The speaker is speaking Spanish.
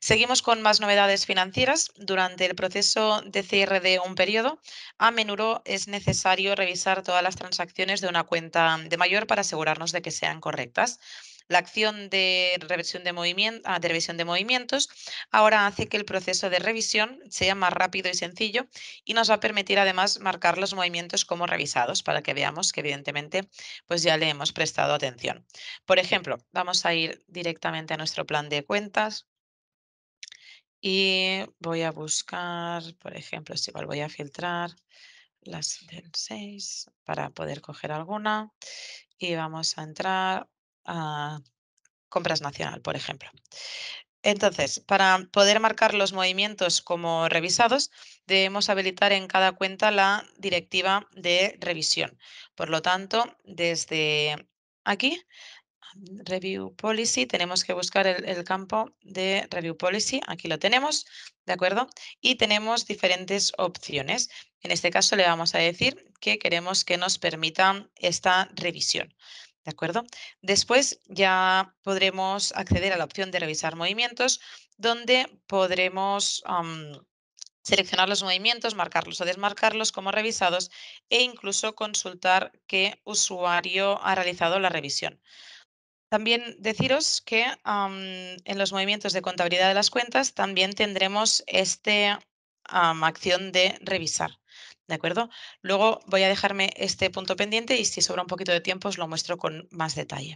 Seguimos con más novedades financieras. Durante el proceso de cierre de un periodo, a menudo es necesario revisar todas las transacciones de una cuenta de mayor para asegurarnos de que sean correctas. La acción de revisión ah, de, revisión de, movimientos ahora hace que el proceso de revisión sea más rápido y sencillo y nos va a permitir además marcar los movimientos como revisados para que veamos que evidentemente pues ya le hemos prestado atención. Por ejemplo, vamos a ir directamente a nuestro plan de cuentas. Y voy a buscar, por ejemplo, si voy a filtrar las del 6 para poder coger alguna. Y vamos a entrar a compras nacional, por ejemplo. Entonces, para poder marcar los movimientos como revisados, debemos habilitar en cada cuenta la directiva de revisión. Por lo tanto, desde aquí Review Policy, tenemos que buscar el, campo de Review Policy. Aquí lo tenemos, ¿de acuerdo? Y tenemos diferentes opciones. En este caso le vamos a decir que queremos que nos permita esta revisión. ¿De acuerdo? Después ya podremos acceder a la opción de revisar movimientos, donde podremos seleccionar los movimientos, marcarlos o desmarcarlos como revisados e incluso consultar qué usuario ha realizado la revisión. También deciros que en los movimientos de contabilidad de las cuentas también tendremos esta acción de revisar. ¿De acuerdo? Luego voy a dejarme este punto pendiente y si sobra un poquito de tiempo os lo muestro con más detalle.